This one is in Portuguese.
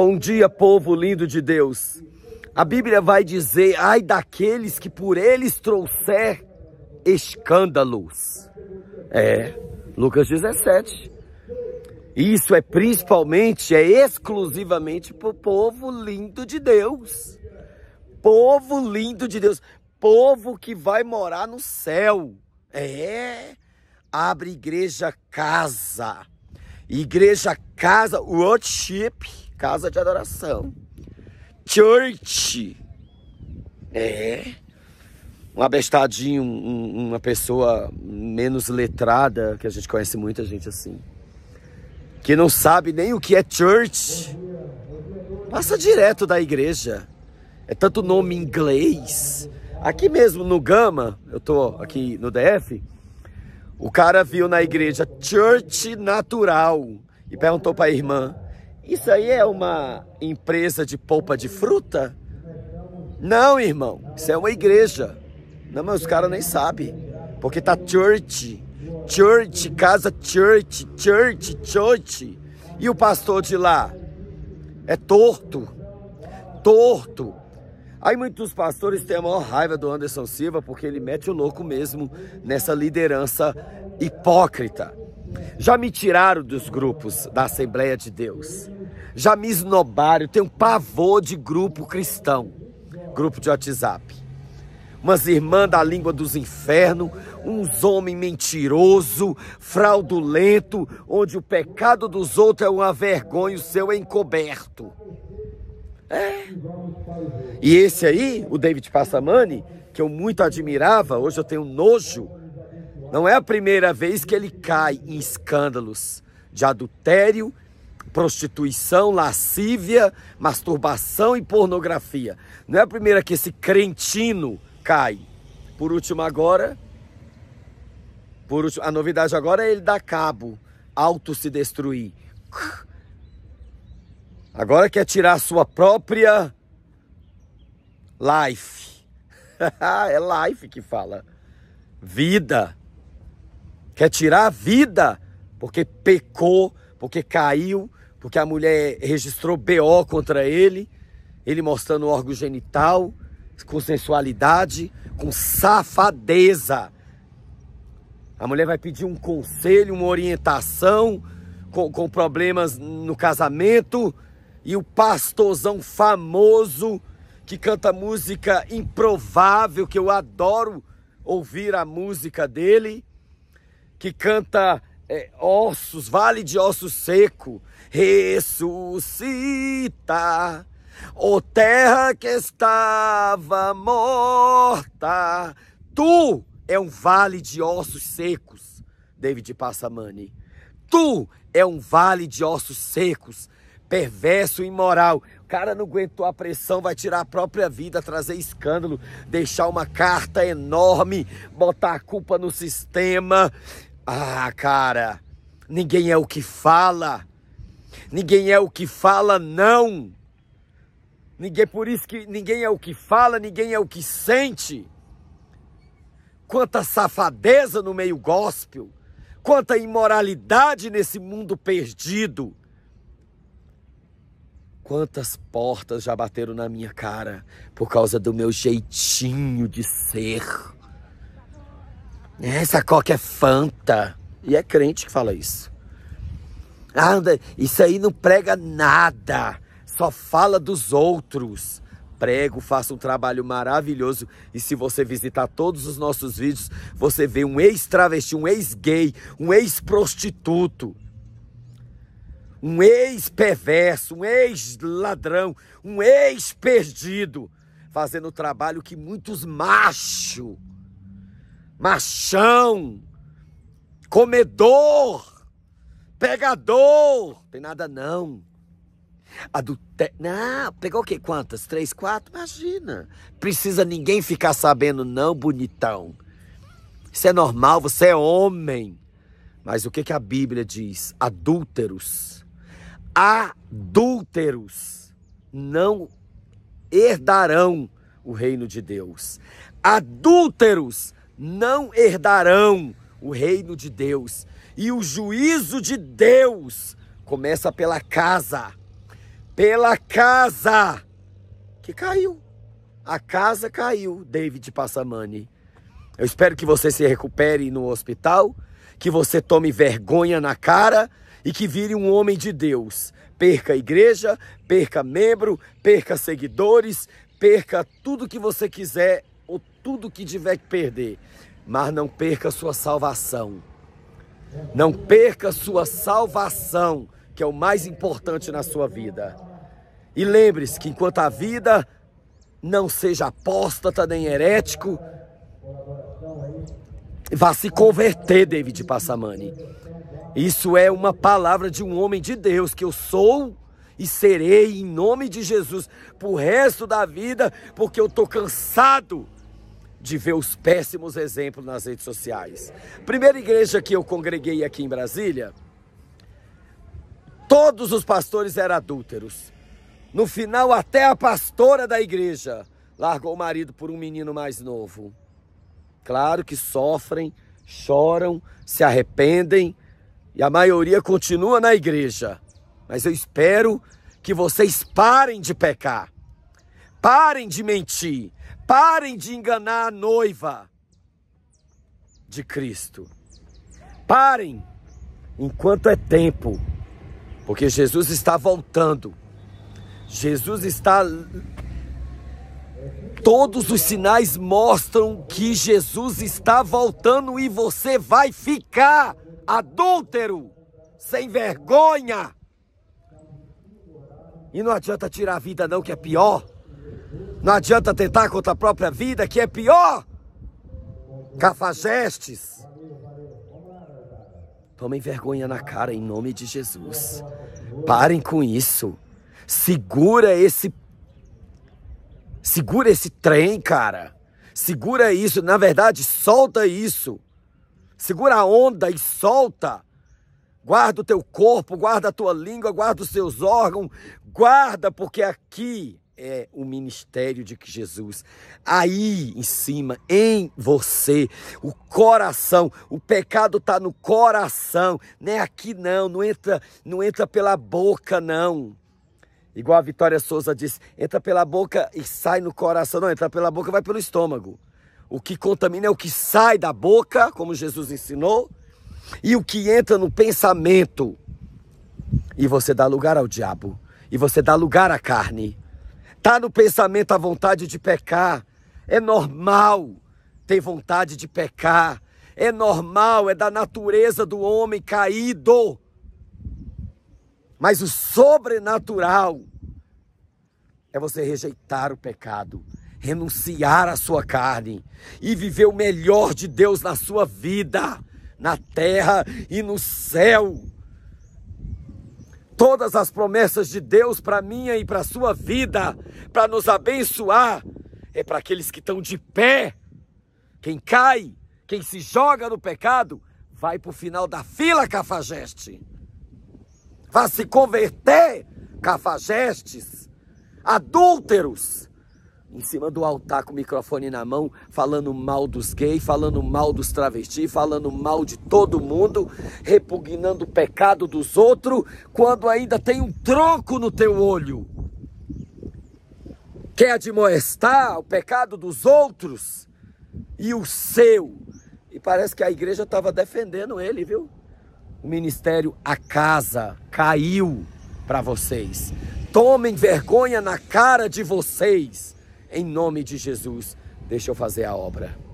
Bom dia, povo lindo de Deus. A Bíblia vai dizer: ai daqueles que por eles trouxer escândalos. É, Lucas 17. Isso é principalmente, é exclusivamente para o povo lindo de Deus. Povo lindo de Deus. Povo que vai morar no céu. É. Abre igreja casa. Igreja casa, worship casa de adoração. Church. É. Um abestadinho, um, uma pessoa menos letrada, que a gente conhece muita gente assim. Que não sabe nem o que é church. Passa direto da igreja. É tanto nome inglês. Aqui mesmo no Gama, eu tô aqui no DF, o cara viu na igreja Church Natural e perguntou para a irmã: isso aí é uma empresa de polpa de fruta? Não, irmão. Isso é uma igreja. Não, mas os caras nem sabem. Porque tá church. Church, casa church, church, church. E o pastor de lá? É torto. Torto. Aí muitos pastores têm a maior raiva do Anderson Silva porque ele mete o louco mesmo nessa liderança hipócrita. Já me tiraram dos grupos da Assembleia de Deus já me esnobaram, eu tenho pavor de grupo cristão, grupo de WhatsApp. Umas irmãs da língua dos infernos, uns homens mentiroso, fraudulento, onde o pecado dos outros é uma vergonha, o seu é encoberto. É. E esse aí, o David Passamani, que eu muito admirava, hoje eu tenho nojo, não é a primeira vez que ele cai em escândalos de adultério prostituição, lascívia, masturbação e pornografia. Não é a primeira que esse crentino cai. Por último agora, por último, a novidade agora é ele dar cabo, auto se destruir. Agora quer tirar a sua própria life. é life que fala. Vida. Quer tirar a vida porque pecou, porque caiu porque a mulher registrou BO contra ele, ele mostrando o órgão genital, com sensualidade, com safadeza. A mulher vai pedir um conselho, uma orientação, com, com problemas no casamento, e o pastorzão famoso que canta música improvável, que eu adoro ouvir a música dele, que canta é, ossos, vale de osso seco, ressuscita. Ó terra que estava morta, tu é um vale de ossos secos, David Passamani. Tu é um vale de ossos secos, perverso e imoral. O cara não aguentou a pressão, vai tirar a própria vida, trazer escândalo, deixar uma carta enorme, botar a culpa no sistema. Ah, cara, ninguém é o que fala. Ninguém é o que fala, não. Ninguém por isso que ninguém é o que fala, ninguém é o que sente. Quanta safadeza no meio gospel, quanta imoralidade nesse mundo perdido. Quantas portas já bateram na minha cara por causa do meu jeitinho de ser. Essa coca é fanta. E é crente que fala isso. Anda, isso aí não prega nada, só fala dos outros. Prego, faço um trabalho maravilhoso e se você visitar todos os nossos vídeos, você vê um ex-travesti, um ex-gay, um ex-prostituto, um ex-perverso, um ex-ladrão, um ex-perdido, fazendo o trabalho que muitos macho, machão, comedor, Pegador! Tem nada não. Adultério. Não, pegou o quê? Quantas? Três, quatro? Imagina. Precisa ninguém ficar sabendo, não, bonitão. Isso é normal, você é homem. Mas o que, que a Bíblia diz? Adúlteros. Adúlteros não herdarão o reino de Deus. Adúlteros não herdarão o reino de Deus. E o juízo de Deus começa pela casa. Pela casa que caiu. A casa caiu, David Passamani. Eu espero que você se recupere no hospital, que você tome vergonha na cara e que vire um homem de Deus. Perca a igreja, perca membro, perca seguidores, perca tudo que você quiser ou tudo que tiver que perder, mas não perca sua salvação. Não perca sua salvação, que é o mais importante na sua vida. E lembre-se que enquanto a vida não seja apóstata nem herético, vá se converter, David Passamani. Isso é uma palavra de um homem de Deus, que eu sou e serei em nome de Jesus pro resto da vida, porque eu tô cansado de ver os péssimos exemplos nas redes sociais. Primeira igreja que eu congreguei aqui em Brasília, todos os pastores eram adúlteros. No final, até a pastora da igreja largou o marido por um menino mais novo. Claro que sofrem, choram, se arrependem e a maioria continua na igreja. Mas eu espero que vocês parem de pecar. Parem de mentir. Parem de enganar a noiva de Cristo. Parem enquanto é tempo, porque Jesus está voltando. Jesus está. Todos os sinais mostram que Jesus está voltando e você vai ficar adúltero, sem vergonha. E não adianta tirar a vida, não, que é pior. Não adianta tentar contra a própria vida, que é pior. Cafajestes. Tomem vergonha na cara em nome de Jesus. Parem com isso. Segura esse. Segura esse trem, cara. Segura isso. Na verdade, solta isso. Segura a onda e solta. Guarda o teu corpo, guarda a tua língua, guarda os seus órgãos. Guarda, porque aqui é o ministério de que Jesus. Aí em cima, em você, o coração, o pecado está no coração, não é aqui não, não entra, não entra pela boca não. Igual a Vitória Souza diz, entra pela boca e sai no coração, não, entra pela boca, vai pelo estômago. O que contamina é o que sai da boca, como Jesus ensinou, e o que entra no pensamento. E você dá lugar ao diabo, e você dá lugar à carne. Está no pensamento a vontade de pecar. É normal ter vontade de pecar. É normal, é da natureza do homem caído. Mas o sobrenatural é você rejeitar o pecado, renunciar à sua carne e viver o melhor de Deus na sua vida, na terra e no céu todas as promessas de Deus para minha e para sua vida, para nos abençoar, é para aqueles que estão de pé. Quem cai, quem se joga no pecado, vai para o final da fila, cafajeste. Vá se converter, cafajestes, adúlteros em cima do altar com o microfone na mão, falando mal dos gays, falando mal dos travestis, falando mal de todo mundo, repugnando o pecado dos outros, quando ainda tem um tronco no teu olho. Quer admoestar o pecado dos outros e o seu. E parece que a igreja estava defendendo ele, viu? O ministério A Casa caiu para vocês. Tomem vergonha na cara de vocês em nome de Jesus, deixa eu fazer a obra.